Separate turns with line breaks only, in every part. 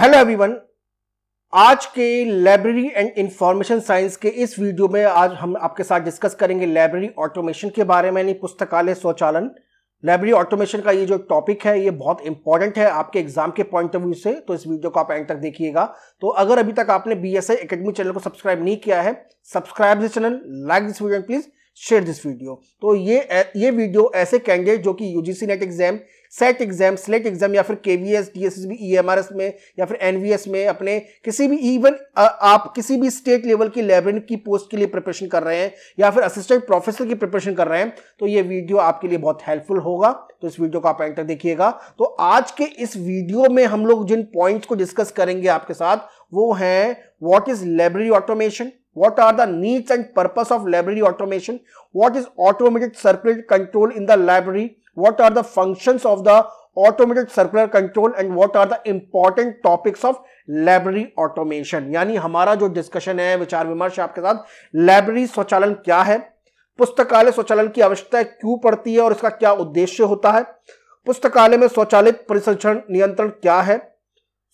hello everyone आज के library and information science के इस वीडियो में आज हम आपके साथ डिस्कस करेंगे लाइब्रेरी ऑटोमेशन के बारे में यानी पुस्तकालय स्वचालन लाइब्रेरी ऑटोमेशन का ये जो टॉपिक है ये बहुत इंपॉर्टेंट है आपके एग्जाम के पॉइंट ऑफ व्यू से तो इस वीडियो को आप एंड तक देखिएगा तो अगर अभी तक आपने बी एस एकेडमी चैनल को सब्सक्राइब नहीं किया है subscribe this channel like this video please share this video तो ये ये वीडियो ऐसे कैंडिडेट जो कि UGC NET exam SET exam SLET exam या फिर K V S D S B E M R S में या फिर एन वी एस में अपने किसी भी इवन आप किसी भी स्टेट लेवल की लाइब्रेरी की पोस्ट के लिए प्रिपरेशन कर रहे हैं या फिर असिस्टेंट प्रोफेसर की प्रिपरेशन कर रहे हैं तो ये वीडियो आपके लिए बहुत हेल्पफुल होगा तो इस वीडियो को आप एंटर देखिएगा तो आज के इस वीडियो में हम लोग जिन पॉइंट्स को डिस्कस करेंगे आपके साथ वो हैं what is library automation what are the needs and purpose of library automation what is automated circulate control in the library what are the functions of the automated circular control and what are the important topics of library automation यानी हमारा जो discussion है विचार विमर्श आपके साथ library स्वचालन क्या है पुस्तकालय स्वचालन की आवश्यकता क्यों पड़ती है और इसका क्या उद्देश्य होता है पुस्तकालय में स्वचालित परिसंचरण नियंत्रण क्या है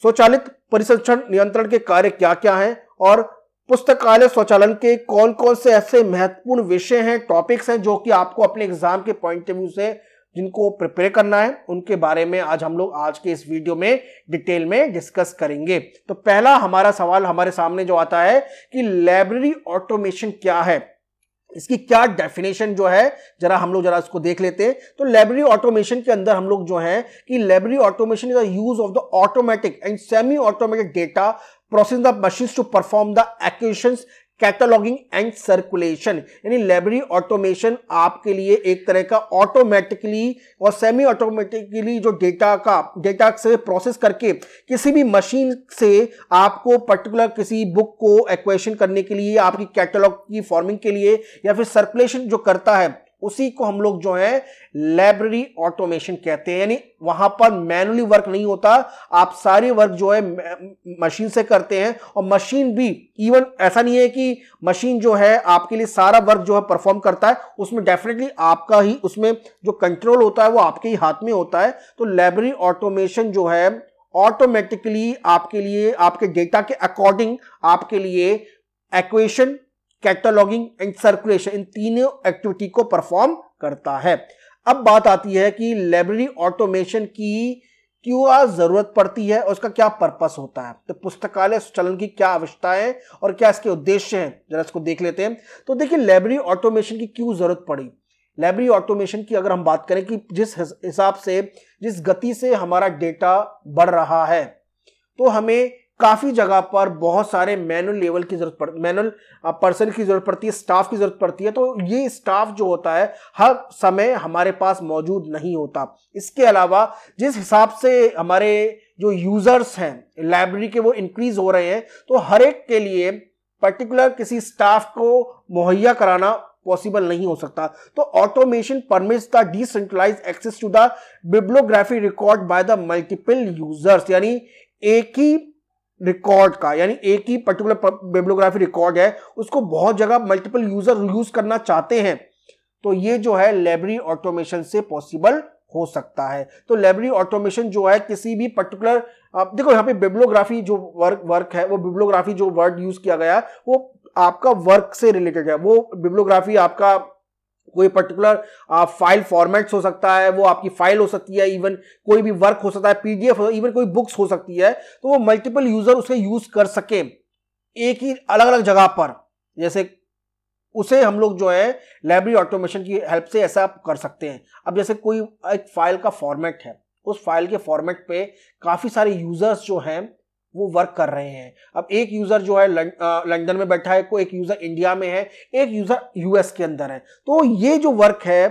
स्वचालित परिसंचरण नियंत्रण के कार्य क्या क्या हैं और पुस्तकालय स्वचालन के कौन कौन से ऐसे महत्वपूर्ण विषय हैं टॉपिक्स हैं जो कि आपको अपने एग्जाम के पॉइंट ऑफ व्यू से जिनको प्रिपेयर करना है उनके बारे में आज हम लोग आज के इस वीडियो में डिटेल में डिस्कस करेंगे तो पहला हमारा सवाल हमारे सामने जो आता है कि लाइब्रेरी ऑटोमेशन क्या है इसकी क्या डेफिनेशन जो है जरा हम लोग जरा इसको देख लेते हैं तो लाइब्रेरी ऑटोमेशन के अंदर हम लोग जो है कि library automation is the use of the automatic and semi automatic data process the machine to perform the action cataloguing and circulation यानी लाइब्रेरी ऑटोमेशन आपके लिए एक तरह का ऑटोमेटिकली और सेमी ऑटोमेटिकली जो डेटा का डेटा से प्रोसेस करके किसी भी मशीन से आपको पर्टिकुलर किसी बुक को एक्वेशन करने के लिए आपकी कैटलॉग की फॉर्मिंग के लिए या फिर सर्कुलेशन जो करता है उसी को हम लोग जो है लाइब्रेरी ऑटोमेशन कहते हैं यानी वहां पर मैनुअली वर्क नहीं होता आप सारे वर्क जो है मशीन से करते हैं और मशीन भी इवन ऐसा नहीं है कि मशीन जो है आपके लिए सारा वर्क जो है परफॉर्म करता है उसमें डेफिनेटली आपका ही उसमें जो कंट्रोल होता है वो आपके ही हाथ में होता है तो लाइब्रेरी ऑटोमेशन जो है ऑटोमेटिकली आपके लिए आपके डेटा के अकॉर्डिंग आपके लिए एक्वेशन कैटलॉगिंग एंड सर्कुलेशन इन तीनों एक्टिविटी को परफॉर्म करता है अब बात आती है कि लाइब्रेरी ऑटोमेशन की क्यों जरूरत पड़ती है और उसका क्या पर्पस होता है तो पुस्तकालय चलन की क्या आवश्यकताएं और क्या इसके उद्देश्य हैं जरा इसको देख लेते हैं तो देखिए लाइब्रेरी ऑटोमेशन की क्यों जरूरत पड़ी लाइब्रेरी ऑटोमेशन की अगर हम बात करें कि जिस हिसाब से जिस गति से हमारा डेटा बढ़ रहा है तो हमें काफ़ी जगह पर बहुत सारे मैनुअल लेवल की जरूरत पड़ती मैनुअल पर्सन की जरूरत पड़ती है स्टाफ की जरूरत पड़ती है तो ये स्टाफ जो होता है हर समय हमारे पास मौजूद नहीं होता इसके अलावा जिस हिसाब से हमारे जो यूज़र्स हैं लाइब्रेरी के वो इंक्रीज हो रहे हैं तो हर एक के लिए पर्टिकुलर किसी स्टाफ को मुहैया कराना पॉसिबल नहीं हो सकता तो automation permits the decentralize access to the bibliography record by the multiple users यानी एक ही रिकॉर्ड का यानी एक ही पर्टिकुलर बेबलोग्राफी रिकॉर्ड है उसको बहुत जगह मल्टीपल यूजर यूज करना चाहते हैं तो ये जो है लाइब्रेरी ऑटोमेशन से पॉसिबल हो सकता है तो लाइब्रेरी ऑटोमेशन जो है किसी भी पर्टिकुलर आप देखो यहाँ पे बिब्लोग्राफी जो वर्क वर्क है वो बिब्लोग्राफी जो वर्ड यूज किया गया वो आपका वर्क से रिलेटेड है वो बिब्लोग्राफी आपका कोई पर्टिकुलर फाइल फॉर्मेट्स हो सकता है वो आपकी फाइल हो सकती है इवन कोई भी वर्क हो सकता है पीडीएफ इवन कोई बुक्स हो सकती है तो वो मल्टीपल यूजर उसे यूज कर सके एक ही अलग अलग जगह पर जैसे उसे हम लोग जो है लाइब्रेरी ऑटोमेशन की हेल्प से ऐसा आप कर सकते हैं अब जैसे कोई एक फाइल का फॉर्मेट है उस फाइल के फॉर्मेट पे काफ़ी सारे यूजर्स जो हैं वो वर्क कर रहे हैं अब एक यूज़र जो है लंदन में बैठा है को एक यूज़र इंडिया में है एक यूज़र यूएस के अंदर है तो ये जो वर्क है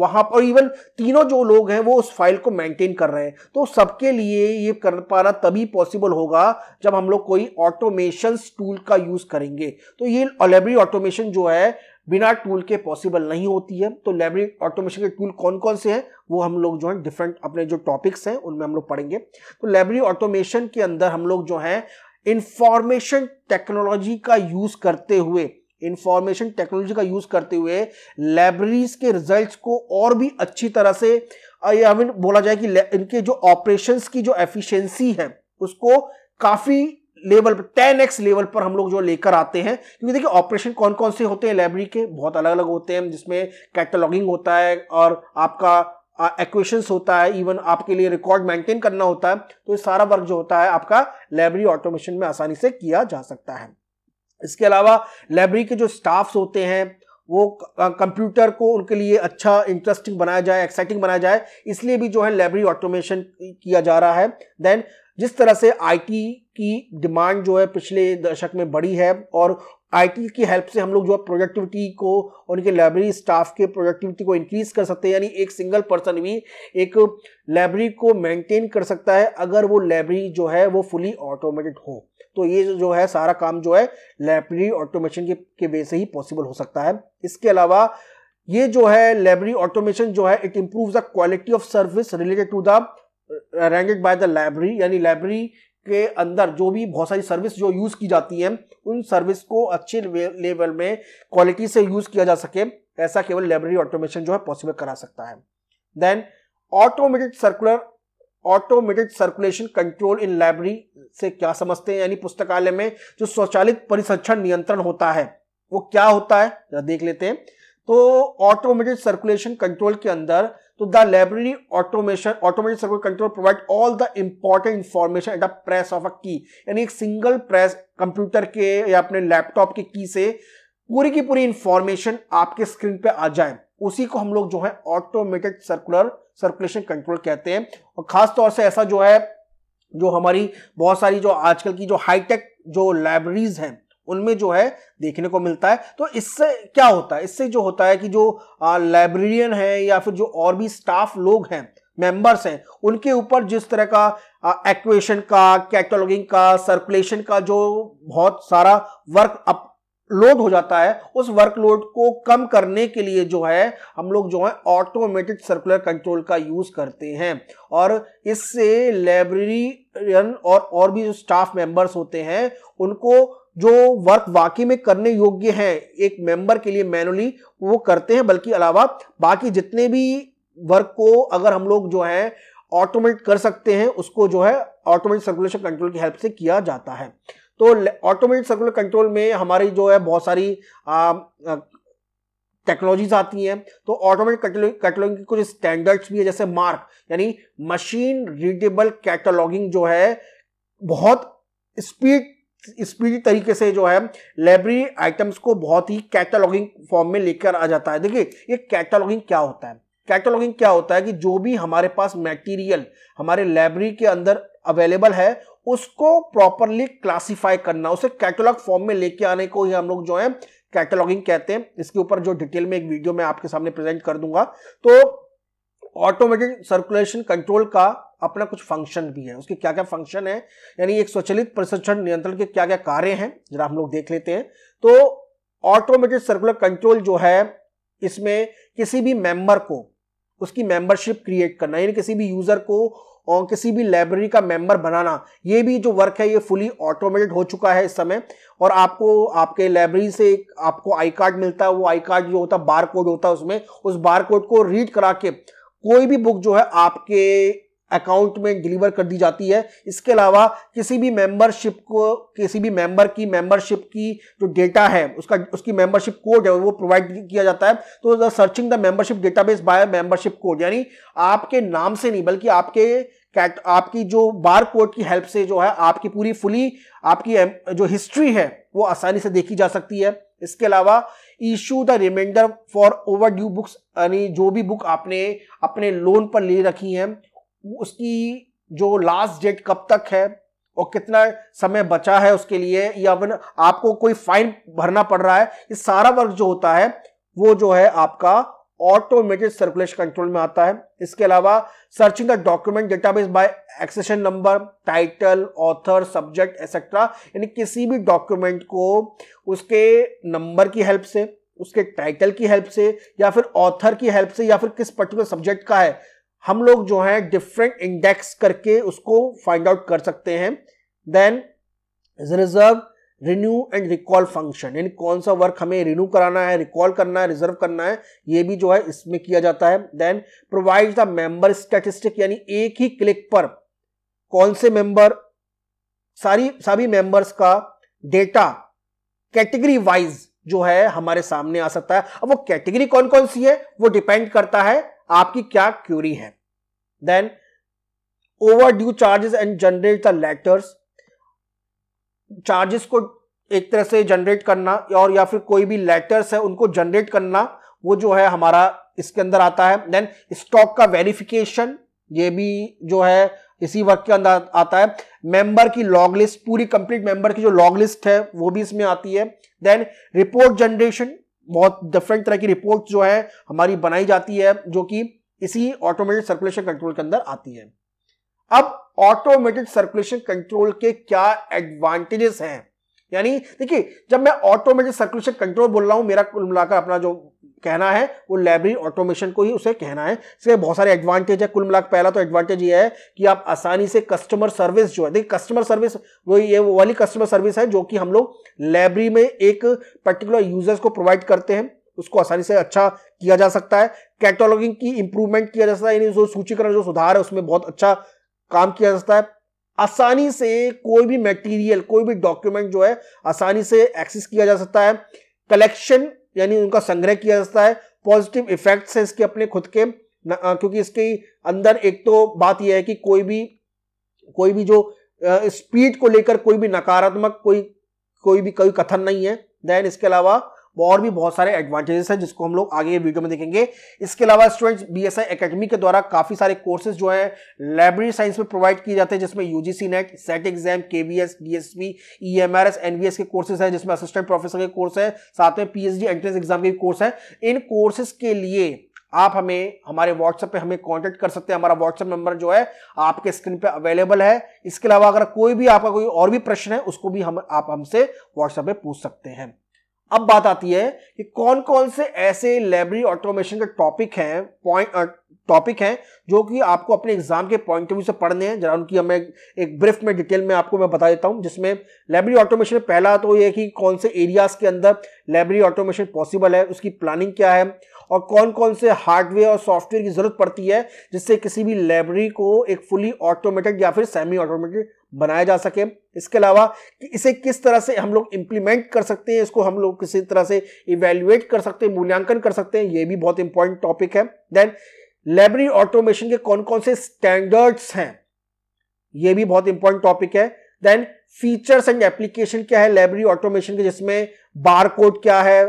वहां पर इवन तीनों जो लोग हैं वो उस फाइल को मेंटेन कर रहे हैं तो सबके लिए ये कर पाना तभी पॉसिबल होगा जब हम लोग कोई ऑटोमेशन टूल का यूज करेंगे तो ये लाइब्रेरी ऑटोमेशन जो है बिना टूल के पॉसिबल नहीं होती है तो लाइब्रेरी ऑटोमेशन के टूल कौन कौन से हैं वो हम लोग जो है डिफरेंट अपने जो टॉपिक्स हैं उनमें हम लोग पढ़ेंगे तो लाइब्रेरी ऑटोमेशन के अंदर हम लोग जो है इंफॉर्मेशन टेक्नोलॉजी का यूज करते हुए इंफॉर्मेशन टेक्नोलॉजी का यूज करते हुए लाइब्रेरीज के रिजल्ट्स को और भी अच्छी तरह से बोला जाए कि इनके जो ऑपरेशंस की जो एफिशिएंसी है उसको काफी लेवल पर टेन एक्स लेवल पर हम लोग जो लेकर आते हैं क्योंकि देखिए ऑपरेशन कौन कौन से होते हैं लाइब्रेरी के बहुत अलग अलग होते हैं जिसमें कैटलॉगिंग होता है और आपका एक्वेशंस uh, होता है इवन आपके लिए रिकॉर्ड मेंटेन करना होता है तो ये सारा वर्क जो होता है आपका लाइब्रेरी ऑटोमेशन में आसानी से किया जा सकता है इसके अलावा लाइब्रेरी के जो स्टाफ्स होते हैं वो कंप्यूटर को उनके लिए अच्छा इंटरेस्टिंग बनाया जाए एक्साइटिंग बनाया जाए इसलिए भी जो है लाइब्रेरी ऑटोमेशन किया जा रहा है देन जिस तरह से आईटी की डिमांड जो है पिछले दशक में बढ़ी है और आईटी की हेल्प से हम लोग जो है प्रोडक्टिविटी को और उनके लाइब्रेरी स्टाफ के प्रोडक्टिविटी को इंक्रीज कर सकते हैं यानी एक सिंगल पर्सन भी एक लाइब्रेरी को मेंटेन कर सकता है अगर वो लाइब्रेरी जो है वो फुली ऑटोमेटेड हो तो ये जो है सारा काम जो है लाइब्रेरी ऑटोमेशन के, के वे से ही पॉसिबल हो सकता है इसके अलावा ये जो है लाइब्रेरी ऑटोमेशन जो है it improve the quality of service related to the ranked by the library यानी लाइब्रेरी के अंदर जो भी बहुत सारी सर्विस जो यूज़ की जाती हैं उन सर्विस को अच्छे लेवल में क्वालिटी से यूज़ किया जा सके ऐसा केवल लाइब्रेरी ऑटोमेशन जो है पॉसिबल करा सकता है then automated circular automated circulation control in library से क्या समझते हैं यानी पुस्तकालय में जो स्वचालित परिसंचरण नियंत्रण होता है वो क्या होता है जरा देख लेते हैं तो ऑटोमेटेड सर्कुलेशन कंट्रोल के अंदर तो the library automation automated circulation control provide all the important information at the press of a key यानी एक सिंगल प्रेस कंप्यूटर के या अपने लैपटॉप के की से पूरी की पूरी इंफॉर्मेशन आपके स्क्रीन पे आ जाए उसी को हम लोग जो है ऑटोमेटेड सर्कुलर सर्कुलेशन कंट्रोल कहते हैं और खास तौर से ऐसा जो है जो हमारी बहुत सारी जो आजकल की जो हाईटेक जो लाइब्रेरीज हैं उनमें जो है देखने को मिलता है तो इससे क्या होता है इससे जो होता है कि जो लाइब्रेरियन है या फिर जो और भी स्टाफ लोग हैं मेंबर्स हैं उनके ऊपर जिस तरह का एक्वेशन का कैटलॉगिंग का सर्कुलेशन का जो बहुत सारा वर्क अप लोड हो जाता है उस वर्कलोड को कम करने के लिए जो है हम लोग जो है ऑटोमेटेड सर्कुलर कंट्रोल का यूज करते हैं और इससे लाइब्रेरियन और और भी जो स्टाफ मेंबर्स होते हैं उनको जो वर्क वाकई में करने योग्य हैं एक मेंबर के लिए मैनुअली वो करते हैं बल्कि अलावा बाकी जितने भी वर्क को अगर हम लोग जो है ऑटोमेट कर सकते हैं उसको जो है ऑटोमेट सर्कुलेशन कंट्रोल की हेल्प से किया जाता है तो ऑटोमेट सर्कुलर कंट्रोल में हमारी जो है बहुत सारी टेक्नोलॉजीज आती हैं तो ऑटोमेटिक कैटलॉगिंग के कुछ स्टैंडर्ड्स भी है जैसे मार्क यानी मशीन रीडेबल कैटलॉगिंग जो है बहुत स्पीड स्पीडी तरीके से जो है लाइब्रेरी आइटम्स को बहुत ही कैटलॉगिंग फॉर्म में लेकर आ जाता है देखिए ये कैटलॉगिंग क्या होता है कैटलॉगिंग क्या होता है कि जो भी हमारे पास मटेरियल हमारे लाइब्रेरी के अंदर अवेलेबल है उसको प्रॉपरली क्लासिफाई करना उसे कैटलॉग फॉर्म में लेके आने को ही हम लोग जो है कैटलॉगिंग कहते हैं इसके ऊपर जो डिटेल में एक वीडियो में आपके सामने प्रेजेंट कर दूंगा तो ऑटोमेटेड सर्कुलेशन कंट्रोल का अपना कुछ फंक्शन भी है उसके क्या क्या फंक्शन है यानी एक स्वचलित प्रशिक्षण नियंत्रण के क्या क्या कार्य हैं जरा हम लोग देख लेते हैं तो ऑटोमेटेड सर्कुलर कंट्रोल जो है इसमें किसी भी मेंबर को उसकी मेंबरशिप क्रिएट करना यानी किसी भी यूजर को और किसी भी लाइब्रेरी का मेंबर बनाना ये भी जो वर्क है ये फुली ऑटोमेटेड हो चुका है इस समय और आपको आपके लाइब्रेरी से एक आपको आई कार्ड मिलता है वो आई कार्ड जो होता है बार कोड होता है उसमें उस बार कोड को रीड करा के कोई भी बुक जो है आपके अकाउंट में डिलीवर कर दी जाती है इसके अलावा किसी भी मेंबरशिप को किसी भी मेंबर की मेंबरशिप की जो डेटा है उसका उसकी मेंबरशिप कोड है वो प्रोवाइड किया जाता है तो searching the membership database by membership code यानी आपके नाम से नहीं बल्कि आपके कैट आपकी जो बार कोड की हेल्प से जो है आपकी पूरी फुली आपकी जो हिस्ट्री है वो आसानी से देखी जा सकती है इसके अलावा issue the reminder for overdue books यानी जो भी बुक आपने अपने लोन पर ले रखी हैं उसकी जो लास्ट डेट कब तक है और कितना समय बचा है उसके लिए या आपको कोई फाइन भरना पड़ रहा है ये सारा वर्क जो होता है वो जो है आपका ऑटोमेटेड सर्कुलेशन कंट्रोल में आता है इसके अलावा searching the document database by accession number title author subject etcetera यानी किसी भी डॉक्यूमेंट को उसके नंबर की हेल्प से उसके टाइटल की हेल्प से या फिर ऑथर की हेल्प से या फिर किस पर्टिकुलर सब्जेक्ट का है हम लोग जो है डिफरेंट इंडेक्स करके उसको फाइंड आउट कर सकते हैं then reserve renew and recall function यानी कौन सा वर्क हमें रिन्यू कराना है रिकॉल करना है रिजर्व करना है ये भी जो है इसमें किया जाता है then provide the member statistic यानी एक ही क्लिक पर कौन से मेंबर सारी सभी मेंबर्स का डेटा कैटेगरी वाइज जो है हमारे सामने आ सकता है अब वो कैटेगरी कौन कौन सी है वो डिपेंड करता है आपकी क्या क्यूरी है then overdue charges and generate the letters charges को एक तरह से जनरेट करना और या फिर कोई भी लेटर्स है उनको जनरेट करना वो जो है हमारा इसके अंदर आता है देन स्टॉक का वेरिफिकेशन ये भी जो है इसी वर्क के अंदर आता है मेंबर की लॉग लिस्ट पूरी कंप्लीट मेंबर की जो लॉग लिस्ट है वो भी इसमें आती है देन रिपोर्ट जनरेशन बहुत डिफरेंट तरह की रिपोर्ट जो है हमारी बनाई जाती है जो कि इसी ऑटोमेटेड सर्कुलेशन कंट्रोल के अंदर आती है अब ऑटोमेटेड सर्कुलेशन कंट्रोल के क्या एडवांटेजेस हैं यानी देखिए जब मैं ऑटोमेटेड सर्कुलेशन कंट्रोल बोल रहा हूं मेरा कुल मिलाकर अपना जो कहना है वो लाइब्रेरी ऑटोमेशन को ही उसे कहना है इसलिए बहुत सारे एडवांटेज है कुल मिलाकर पहला तो एडवांटेज ये है कि आप आसानी से कस्टमर सर्विस जो है देखिए कस्टमर सर्विस वो ये वो वाली कस्टमर सर्विस है जो कि हम लोग लाइब्रेरी में एक पर्टिकुलर यूजर्स को प्रोवाइड करते हैं उसको आसानी से अच्छा किया जा सकता है कैटलॉगिंग की इंप्रूवमेंट किया जा सकता है यानी जो सूचीकरण जो सुधार है उसमें बहुत अच्छा काम किया जा सकता है आसानी से कोई भी मटेरियल कोई भी डॉक्यूमेंट जो है आसानी से एक्सेस किया जा सकता है कलेक्शन यानी उनका संग्रह किया जाता है पॉजिटिव इफेक्ट्स हैं इसके अपने खुद के क्योंकि इसके अंदर एक तो बात यह है कि कोई भी कोई भी जो स्पीड को लेकर कोई भी नकारात्मक कोई कोई भी कोई कथन नहीं है देन इसके अलावा और भी बहुत सारे एडवांटेजेस हैं जिसको हम लोग आगे वीडियो में देखेंगे इसके अलावा स्टूडेंट्स बी एस एकेडमी के द्वारा काफी सारे कोर्सेज जो है लाइब्रेरी साइंस में प्रोवाइड किए जाते हैं जिसमें UGC NET SET exam K B S B S B E M R S NBS के कोर्सेज हैं जिसमें असिस्टेंट प्रोफेसर के कोर्स है साथ में पीएचडी एंट्रेंस एग्जाम के कोर्स है इन कोर्सेज के लिए आप हमें हमारे व्हाट्सएप पे हमें कांटेक्ट कर सकते हैं हमारा व्हाट्सएप नंबर जो है आपके स्क्रीन पे अवेलेबल है इसके अलावा अगर कोई भी आपका कोई और भी प्रश्न है उसको भी हम आप हमसे व्हाट्सएप पे पूछ सकते हैं अब बात आती है कि कौन कौन से ऐसे लाइब्रेरी ऑटोमेशन के टॉपिक हैं पॉइंट टॉपिक हैं जो कि आपको अपने एग्जाम के पॉइंट ऑफ व्यू से पढ़ने हैं जरा उनकी हमें एक ब्रीफ में डिटेल में आपको मैं बता देता हूं जिसमें लाइब्रेरी ऑटोमेशन पहला तो ये कि कौन से एरियाज के अंदर लाइब्रेरी ऑटोमेशन पॉसिबल है उसकी प्लानिंग क्या है और कौन कौन से हार्डवेयर और सॉफ्टवेयर की जरूरत पड़ती है जिससे किसी भी लाइब्रेरी को एक फुली ऑटोमेटेड या फिर सेमी ऑटोमेटेड बनाया जा सके इसके अलावा कि इसे किस तरह से हम लोग इम्प्लीमेंट कर सकते हैं इसको हम लोग किसी तरह से इवेल्युएट कर सकते हैं मूल्यांकन कर सकते हैं ये भी बहुत इंपॉर्टेंट टॉपिक है देन लाइब्रेरी ऑटोमेशन के कौन कौन से स्टैंडर्ड्स हैं ये भी बहुत इंपॉर्टेंट टॉपिक है देन फीचर्स एंड एप्लीकेशन क्या है लाइब्रेरी ऑटोमेशन के जिसमें बार कोड क्या है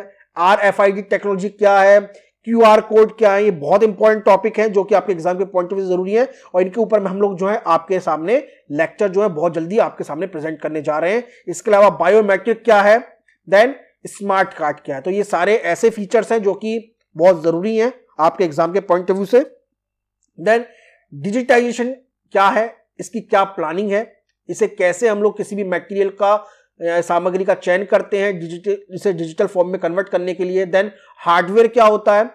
R F I D technology क्या है क्यू आर कोड क्या है ये बहुत इंपॉर्टेंट टॉपिक है जो कि आपके एग्जाम के पॉइंट ऑफ व्यू जरूरी है और इनके ऊपर में हम लोग जो है आपके सामने लेक्चर जो है बहुत जल्दी आपके सामने प्रेजेंट करने जा रहे हैं इसके अलावा बायोमेट्रिक क्या है देन स्मार्ट कार्ड क्या है तो ये सारे ऐसे फीचर्स हैं जो कि बहुत जरूरी हैं आपके एग्जाम के पॉइंट ऑफ व्यू से देन डिजिटाइजेशन क्या है इसकी क्या प्लानिंग है इसे कैसे हम लोग किसी भी मेटीरियल का सामग्री का चयन करते हैं डिजिटल इसे डिजिटल फॉर्म में कन्वर्ट करने के लिए देन हार्डवेयर क्या होता है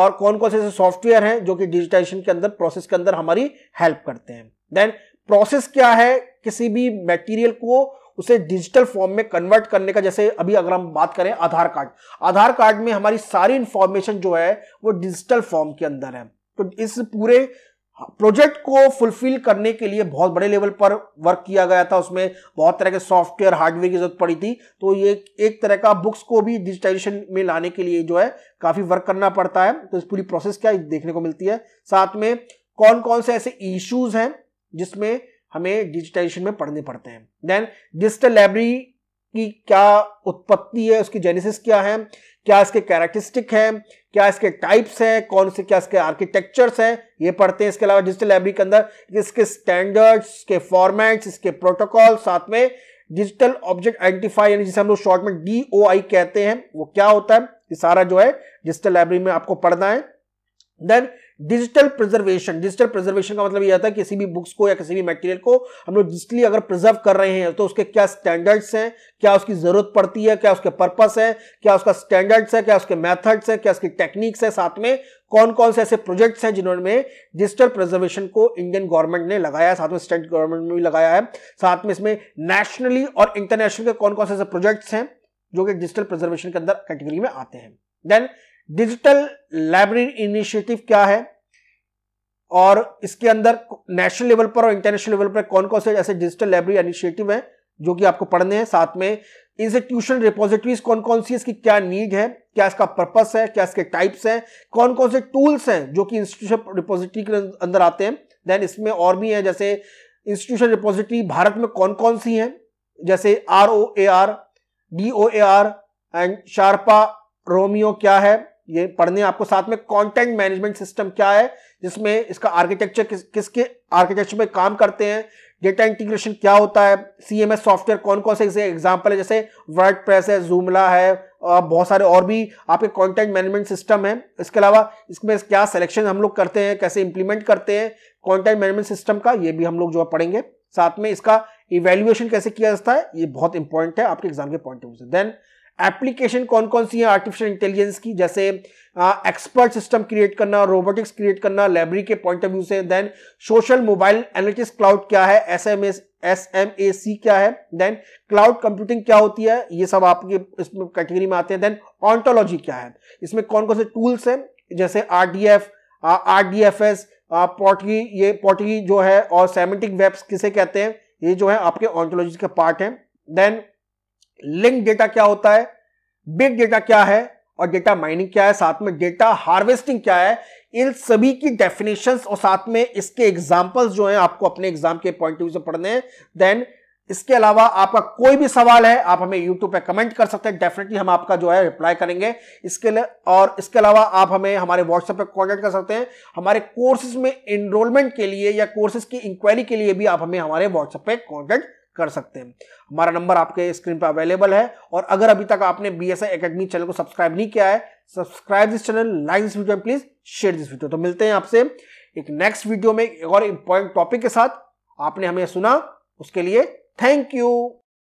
और कौन कौन से ऐसे सॉफ्टवेयर हैं जो कि डिजिटाइजेशन के अंदर प्रोसेस के अंदर हमारी हेल्प करते हैं देन प्रोसेस क्या है किसी भी मटेरियल को उसे डिजिटल फॉर्म में कन्वर्ट करने का जैसे अभी अगर हम बात करें आधार कार्ड आधार कार्ड में हमारी सारी इंफॉर्मेशन जो है वो डिजिटल फॉर्म के अंदर है तो इस पूरे प्रोजेक्ट को फुलफिल करने के लिए बहुत बड़े लेवल पर वर्क किया गया था उसमें बहुत तरह के सॉफ्टवेयर हार्डवेयर की जरूरत पड़ी थी तो ये एक तरह का बुक्स को भी डिजिटाइजेशन में लाने के लिए जो है काफी वर्क करना पड़ता है तो इस पूरी प्रोसेस क्या देखने को मिलती है साथ में कौन कौन से ऐसे इश्यूज हैं जिसमें हमें डिजिटाइजेशन में पढ़ने पड़ते हैं देन डिजिटल लाइब्रेरी की क्या उत्पत्ति है उसकी जेनेसिस क्या है क्या इसके कैरेक्टरिस्टिक हैं क्या इसके टाइप्स हैं कौन से क्या इसके आर्किटेक्चर्स हैं ये पढ़ते हैं इसके अलावा डिजिटल लाइब्रेरी के अंदर इसके स्टैंडर्ड्स इसके फॉर्मेट्स इसके प्रोटोकॉल साथ में डिजिटल ऑब्जेक्ट आइडेंटिफाई यानी जिसे हम लोग शॉर्ट में डी कहते हैं वो क्या होता है ये सारा जो है डिजिटल लाइब्रेरी में आपको पढ़ना है then digital preservation digital preservation का मतलब यह आता है किसी भी बुक्स को या किसी भी मटेरियल को हम लोग डिजिटली अगर प्रिजर्व कर रहे हैं तो उसके क्या स्टैंडर्ड्स हैं क्या उसकी जरूरत पड़ती है क्या उसके पर्पस है क्या उसका स्टैंडर्ड्स है क्या उसके मैथड्स है क्या उसकी टेक्निक्स है साथ में कौन कौन से ऐसे प्रोजेक्ट्स हैं जिन्होंने डिजिटल प्रिजर्वेशन को इंडियन गवर्नमेंट ने लगाया है साथ में स्टेट गवर्नमेंट ने भी लगाया है साथ में इसमें नेशनली और इंटरनेशनल के कौन कौन से ऐसे प्रोजेक्ट्स हैं जो कि डिजिटल प्रिजर्वेशन के अंदर कैटेगरी में आते हैं देन डिजिटल लाइब्रेरी इनिशिएटिव क्या है और इसके अंदर नेशनल लेवल पर और इंटरनेशनल लेवल पर कौन कौन से ऐसे डिजिटल लाइब्रेरी इनिशिएटिव हैं जो कि आपको पढ़ने हैं साथ में इंस्टीट्यूशनल रिपोजिटरीज कौन कौन सी इसकी क्या नीड है क्या इसका पर्पस है क्या इसके टाइप्स हैं कौन कौन से टूल्स हैं जो कि इंस्टीट्यूशन रिपोजिटरी के अंदर आते हैं देन इसमें और भी हैं जैसे इंस्टीट्यूशन रिपोजिटरी भारत में कौन कौन सी हैं जैसे R O A R D O A R and Sherpa Romeo क्या है ये पढ़ने आपको साथ में कंटेंट मैनेजमेंट सिस्टम क्या है जिसमें इसका आर्किटेक्चर किस किसके आर्किटेक्चर में काम करते हैं डेटा इंटीग्रेशन क्या होता है सीएमएस सॉफ्टवेयर कौन कौन से एग्जाम्पल है जैसे वर्ड प्रेस है जूमला है बहुत सारे और भी आपके कंटेंट मैनेजमेंट सिस्टम है इसके अलावा इसमें क्या सिलेक्शन हम लोग करते हैं कैसे इंप्लीमेंट करते हैं कॉन्टेंट मैनेजमेंट सिस्टम का ये भी हम लोग जो है पढ़ेंगे साथ में इसका इवेल्युएशन कैसे किया जाता है ये बहुत इंपॉर्टेंट है आपके एग्जाम के पॉइंट ऑफ व्यू से देन एप्लीकेशन कौन कौन सी है आर्टिफिशियल इंटेलिजेंस की जैसे एक्सपर्ट सिस्टम क्रिएट करना रोबोटिक्स क्रिएट करना लाइब्रेरी के पॉइंट ऑफ व्यू से then social mobile analytics cloud क्या है S M S S M A C क्या है देन क्लाउड कंप्यूटिंग क्या होती है ये सब आपके इसमें कैटेगरी में आते हैं देन ऑन्टोलॉजी क्या है इसमें कौन कौन से टूल्स हैं जैसे R D F R D F S पोर्टी ये पोर्टी जो है और सेमेटिक वेब्स किसे कहते हैं ये जो है आपके ऑन्टोलॉजी का पार्ट है देन लिंक डेटा क्या होता है बिग डेटा क्या है और डेटा माइनिंग क्या है साथ में डेटा हार्वेस्टिंग क्या है इन सभी की डेफिनेशन और साथ में इसके एग्जाम्पल जो है आपको अपने एग्जाम के पॉइंट ऑफ व्यू से पढ़ने हैं देन इसके अलावा आपका कोई भी सवाल है आप हमें यूट्यूब पे कमेंट कर सकते हैं डेफिनेटली हम आपका जो है रिप्लाई करेंगे इसके लिए और इसके अलावा आप हमें हमारे व्हाट्सएप पे कॉन्टैक्ट कर सकते हैं हमारे कोर्सेज में इनरोलमेंट के लिए या कोर्सेज की इंक्वायरी के लिए भी आप हमें हमारे व्हाट्सएप पे कॉन्टैक्ट कर सकते हैं हमारा नंबर आपके स्क्रीन पर अवेलेबल है और अगर अभी तक आपने बी एस एकेडमी चैनल को सब्सक्राइब नहीं किया है subscribe this channel like this video please share this video तो मिलते हैं आपसे एक नेक्स्ट वीडियो में एक और इंपॉर्टेंट टॉपिक के साथ आपने हमें सुना उसके लिए थैंक यू